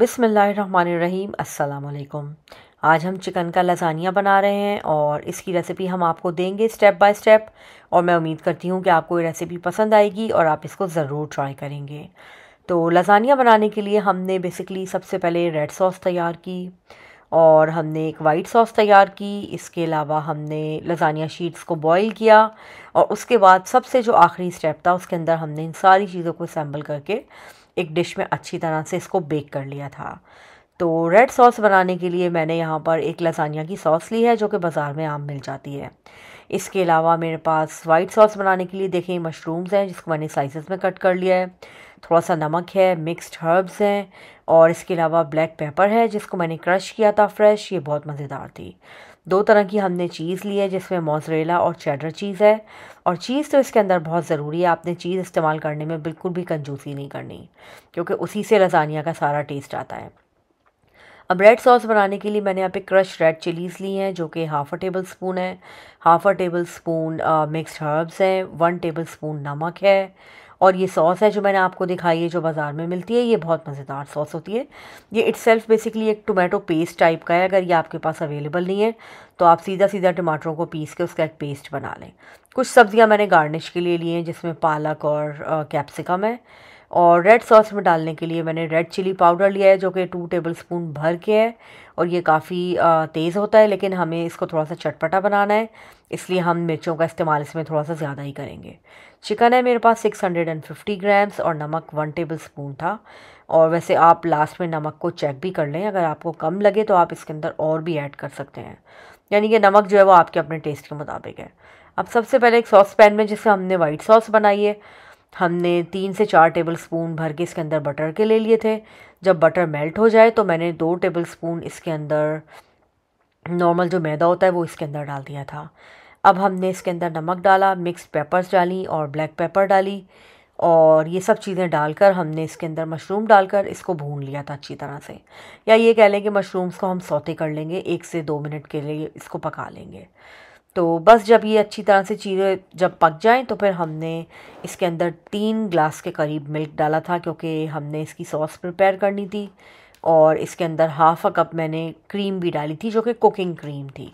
बिसमीम् अल्लाम आज हम चिकन का लजानिया बना रहे हैं और इसकी रेसिपी हम आपको देंगे स्टेप बाय स्टेप और मैं उम्मीद करती हूँ कि आपको ये रेसिपी पसंद आएगी और आप इसको ज़रूर ट्राई करेंगे तो लजानिया बनाने के लिए हमने बेसिकली सबसे पहले रेड सॉस तैयार की और हमने एक वाइट सॉस तैयार की इसके अलावा हमने लजानिया शीट्स को बॉईल किया और उसके बाद सबसे जो आखिरी स्टेप था उसके अंदर हमने इन सारी चीज़ों को असम्बल करके एक डिश में अच्छी तरह से इसको बेक कर लिया था तो रेड सॉस बनाने के लिए मैंने यहाँ पर एक लसानिया की सॉस ली है जो कि बाज़ार में आम मिल जाती है इसके अलावा मेरे पास वाइट सॉस बनाने के लिए देखें मशरूम्स हैं जिसको मैंने स्लाइसेस में कट कर लिया है थोड़ा सा नमक है मिक्स्ड हर्ब्स हैं और इसके अलावा ब्लैक पेपर है जिसको मैंने क्रश किया था फ्रेश ये बहुत मज़ेदार थी दो तरह की हमने चीज़ ली है जिसमें मोजरेला और चेडर चीज़ है और चीज़ तो इसके अंदर बहुत ज़रूरी है आपने चीज़ इस्तेमाल करने में बिल्कुल भी कंजूसी नहीं करनी क्योंकि उसी से लजानिया का सारा टेस्ट आता है अब रेड सॉस बनाने के लिए मैंने यहाँ पे क्रश रेड चिलीज़ ली हैं जो कि हाफ़ अ टेबल स्पून है half a tablespoon mixed herbs हैं वन टेबल स्पून नमक है और ये सॉस है जो मैंने आपको दिखाई है जो बाज़ार में मिलती है ये बहुत मज़ेदार सॉस होती है ये इट्स बेसिकली एक टोमेटो पेस्ट टाइप का है अगर ये आपके पास अवेलेबल नहीं है तो आप सीधा सीधा टमाटरों को पीस के उसका एक पेस्ट बना लें कुछ सब्ज़ियाँ मैंने गार्निश के लिए लिए हैं जिसमें पालक और कैप्सिकम है और रेड सॉस में डालने के लिए मैंने रेड चिली पाउडर लिया है जो कि टू टेबल स्पून भर के है और ये काफ़ी तेज़ होता है लेकिन हमें इसको थोड़ा सा चटपटा बनाना है इसलिए हम मिर्चों का इस्तेमाल इसमें थोड़ा सा ज़्यादा ही करेंगे चिकन है मेरे पास 650 ग्राम्स और नमक वन टेबल स्पून था और वैसे आप लास्ट में नमक को चेक भी कर लें अगर आपको कम लगे तो आप इसके अंदर और भी ऐड कर सकते हैं यानी कि नमक जो है वो आपके अपने टेस्ट के मुताबिक है अब सबसे पहले एक सॉस पैन में जिसमें हमने वाइट सॉस बनाई है हमने तीन से चार टेबल स्पून भर के इसके अंदर बटर के ले लिए थे जब बटर मेल्ट हो जाए तो मैंने दो टेबल स्पून इसके अंदर नॉर्मल जो मैदा होता है वो इसके अंदर डाल दिया था अब हमने इसके अंदर नमक डाला मिक्स पेपर्स डाली और ब्लैक पेपर डाली और ये सब चीज़ें डालकर हमने इसके अंदर मशरूम डालकर इसको भून लिया था अच्छी तरह से या ये कह लें कि मशरूम्स को हम सौते कर लेंगे एक से दो मिनट के लिए इसको पका लेंगे तो बस जब ये अच्छी तरह से चीरे जब पक जाएं तो फिर हमने इसके अंदर तीन ग्लास के करीब मिल्क डाला था क्योंकि हमने इसकी सॉस प्रिपेयर करनी थी और इसके अंदर हाफ़ अ कप मैंने क्रीम भी डाली थी जो कि कुकिंग क्रीम थी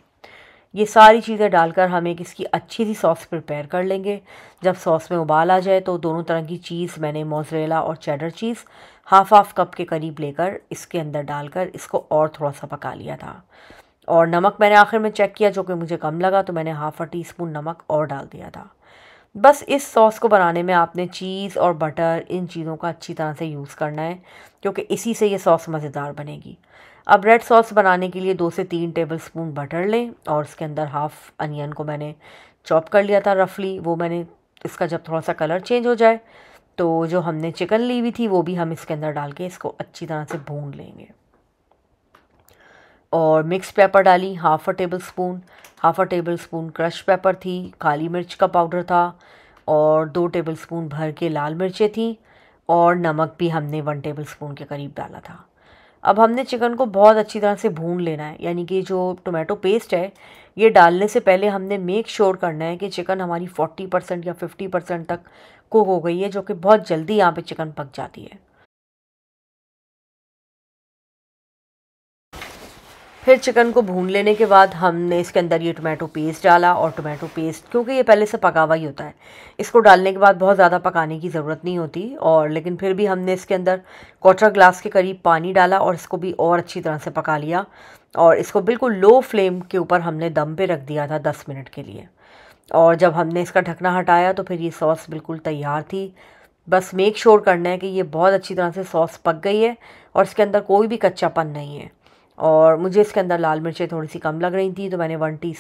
ये सारी चीज़ें डालकर हम एक इसकी अच्छी सी सॉस प्रिपेयर कर लेंगे जब सॉस में उबाल आ जाए तो दोनों तरह की चीज़ मैंने मोजरेला और cheddar cheese half half cup के करीब लेकर इसके अंदर डालकर इसको और थोड़ा सा पका लिया था और नमक मैंने आखिर में चेक किया जो कि मुझे कम लगा तो मैंने हाफ अ टी स्पून नमक और डाल दिया था बस इस सॉस को बनाने में आपने चीज़ और बटर इन चीज़ों का अच्छी तरह से यूज़ करना है क्योंकि इसी से ये सॉस मज़ेदार बनेगी अब रेड सॉस बनाने के लिए दो से तीन टेबल स्पून बटर लें और उसके अंदर हाफ अनियन को मैंने चॉप कर लिया था रफली वो मैंने इसका जब थोड़ा सा कलर चेंज हो जाए तो जो हमने चिकन ली हुई थी वो भी हम इसके अंदर डाल के इसको अच्छी तरह से भून लेंगे और मिक्स पेपर डाली half a tablespoon half a tablespoon crush pepper थी काली मिर्च का पाउडर था और दो टेबल स्पून भर के लाल मिर्चें थी और नमक भी हमने वन टेबल स्पून के करीब डाला था अब हमने चिकन को बहुत अच्छी तरह से भून लेना है यानी कि जो टोमेटो पेस्ट है ये डालने से पहले हमने मेक श्योर करना है कि चिकन हमारी 40 परसेंट या 50 परसेंट तक कुक हो गई है जो कि बहुत जल्दी यहाँ पे चिकन पक जाती है फिर चिकन को भून लेने के बाद हमने इसके अंदर ये टोमेटो पेस्ट डाला और टोमेटो पेस्ट क्योंकि ये पहले से पका हुआ ही होता है इसको डालने के बाद बहुत ज़्यादा पकाने की ज़रूरत नहीं होती और लेकिन फिर भी हमने इसके अंदर क्वार्टर ग्लास के करीब पानी डाला और इसको भी और अच्छी तरह से पका लिया और इसको बिल्कुल लो फ्लेम के ऊपर हमने दम पर रख दिया था दस मिनट के लिए और जब हमने इसका ढकना हटाया तो फिर ये सॉस बिल्कुल तैयार थी बस मेक श्योर करना है कि ये बहुत अच्छी तरह से सॉस पक गई है और इसके अंदर कोई भी कच्चापन नहीं है और मुझे इसके अंदर लाल मिर्चें थोड़ी सी कम लग रही थी तो मैंने वन टी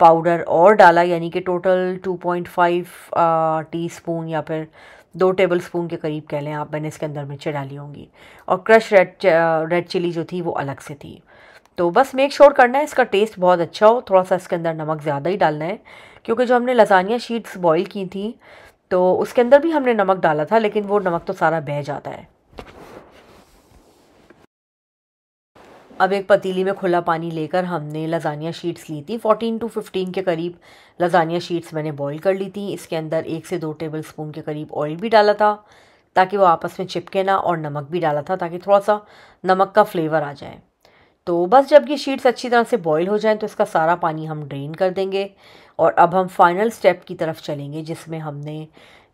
पाउडर और डाला यानी कि टोटल 2.5 टीस्पून या फिर दो टेबल स्पून के करीब कह लें आप मैंने इसके अंदर मिर्चें डाली होंगी और क्रश रेड रेड चिली जो थी वो अलग से थी तो बस मेक श्योर sure करना है इसका टेस्ट बहुत अच्छा हो थोड़ा सा इसके अंदर नमक ज़्यादा ही डालना है क्योंकि जो हमने लजानिया शीट्स बॉईल की थी तो उसके अंदर भी हमने नमक डाला था लेकिन वो नमक तो सारा बह जाता है अब एक पतीली में खुला पानी लेकर हमने लजानिया शीट्स ली थी 14 टू 15 के करीब लजानिया शीट्स मैंने बॉईल कर ली थी इसके अंदर एक से दो टेबल स्पून के करीब ऑयल भी डाला था ताकि वो आपस में चिपके ना और नमक भी डाला था ताकि थोड़ा सा नमक का फ्लेवर आ जाए तो बस जब ये शीट्स अच्छी तरह से बॉयल हो जाएं तो इसका सारा पानी हम ड्रेन कर देंगे और अब हम फाइनल स्टेप की तरफ चलेंगे जिसमें हमने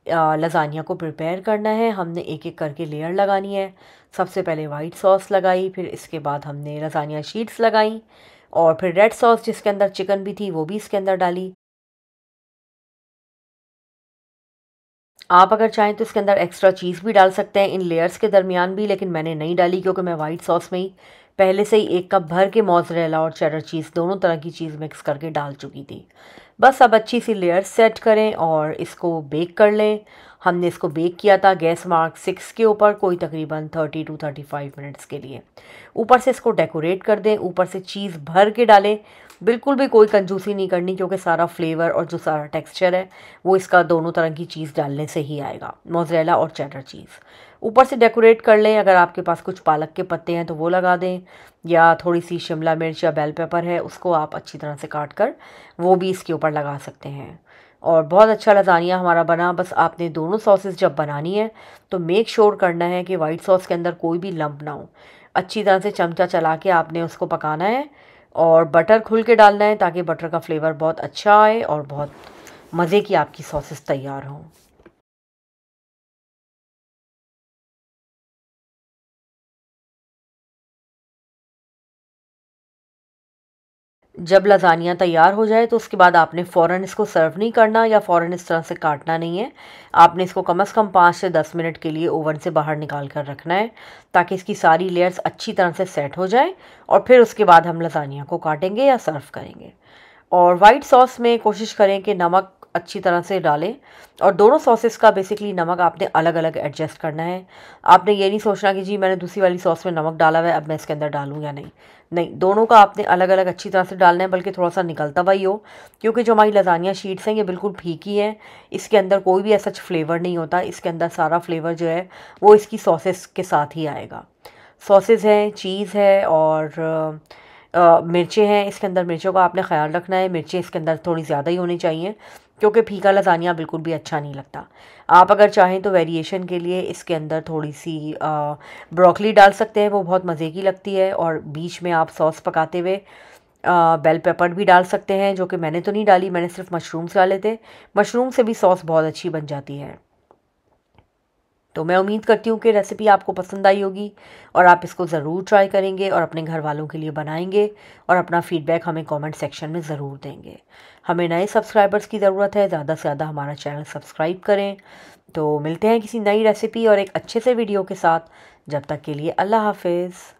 लजानिया को प्रिपेयर करना है हमने एक एक करके लेयर लगानी है सबसे पहले वाइट सॉस लगाई फिर इसके बाद हमने लजानिया शीट्स लगाई और फिर रेड सॉस जिसके अंदर चिकन भी थी वो भी इसके अंदर डाली आप अगर चाहें तो इसके अंदर एक्स्ट्रा चीज़ भी डाल सकते हैं इन लेयर्स के दरमियान भी लेकिन मैंने नहीं डाली क्योंकि मैं वाइट सॉस में ही पहले से ही एक कप भर के मोजरेला और चेडर चीज़ दोनों तरह की चीज़ मिक्स करके डाल चुकी थी बस अब अच्छी सी लेयर सेट करें और इसको बेक कर लें हमने इसको बेक किया था गैस मार्क सिक्स के ऊपर कोई तकरीबन thirty to thirty five minutes के लिए ऊपर से इसको डेकोरेट कर दें ऊपर से चीज़ भर के डालें बिल्कुल भी कोई कंजूसी नहीं करनी क्योंकि सारा फ्लेवर और जो सारा टेक्सचर है वो इसका दोनों तरह की चीज़ डालने से ही आएगा मोजरेला और चैटर चीज़ ऊपर से डेकोरेट कर लें अगर आपके पास कुछ पालक के पत्ते हैं तो वो लगा दें या थोड़ी सी शिमला मिर्च या बेल पेपर है उसको आप अच्छी तरह से काट कर वो भी इसके ऊपर लगा सकते हैं और बहुत अच्छा लजानिया हमारा बना बस आपने दोनों सॉसेस जब बनानी है तो मेक श्योर sure करना है कि वाइट सॉस के अंदर कोई भी लंप ना हो अच्छी तरह से चमचा चला के आपने उसको पकाना है और बटर खुल के डालना है ताकि बटर का फ्लेवर बहुत अच्छा आए और बहुत मज़े की आपकी सॉसेस तैयार हों जब लजानिया तैयार हो जाए तो उसके बाद आपने फ़ौर इसको सर्व नहीं करना या फ़ौर इस तरह से काटना नहीं है आपने इसको कम अज़ कम पाँच से दस मिनट के लिए ओवन से बाहर निकाल कर रखना है ताकि इसकी सारी लेयर्स अच्छी तरह से सेट हो जाए और फिर उसके बाद हम लजानिया को काटेंगे या सर्व करेंगे और वाइट सॉस में कोशिश करें कि नमक अच्छी तरह से डालें और दोनों सॉसेस का बेसिकली नमक आपने अलग अलग एडजस्ट करना है आपने ये नहीं सोचना कि जी मैंने दूसरी वाली सॉस में नमक डाला हुआ है अब मैं इसके अंदर डालूँ या नहीं नहीं दोनों का आपने अलग अलग अच्छी तरह से डालना है बल्कि थोड़ा सा निकलता हुआ ही हो क्योंकि जो हमारी लजानिया शीट्स हैं ये बिल्कुल फीकी हैं इसके अंदर कोई भी ऐसा फ्लेवर नहीं होता इसके अंदर सारा फ्लेवर जो है वो इसकी सॉसेस के साथ ही आएगा सॉसेज हैं चीज़ है और मिर्चें हैं इसके अंदर मिर्चों का आपने ख्याल रखना है मिर्चें इसके अंदर थोड़ी ज़्यादा ही होनी चाहिए क्योंकि फीका लजानिया बिल्कुल भी अच्छा नहीं लगता आप अगर चाहें तो वेरिएशन के लिए इसके अंदर थोड़ी सी ब्रोकली डाल सकते हैं वो बहुत मज़े की लगती है और बीच में आप सॉस पकाते हुए बेल पेपर भी डाल सकते हैं जो कि मैंने तो नहीं डाली मैंने सिर्फ मशरूम्स डाले थे मशरूम से भी सॉस बहुत अच्छी बन जाती है तो मैं उम्मीद करती हूँ कि रेसिपी आपको पसंद आई होगी और आप इसको ज़रूर ट्राई करेंगे और अपने घर वालों के लिए बनाएंगे और अपना फ़ीडबैक हमें कमेंट सेक्शन में ज़रूर देंगे हमें नए सब्सक्राइबर्स की ज़रूरत है ज़्यादा से ज़्यादा हमारा चैनल सब्सक्राइब करें तो मिलते हैं किसी नई रेसिपी और एक अच्छे से वीडियो के साथ जब तक के लिए अल्लाह हाफिज़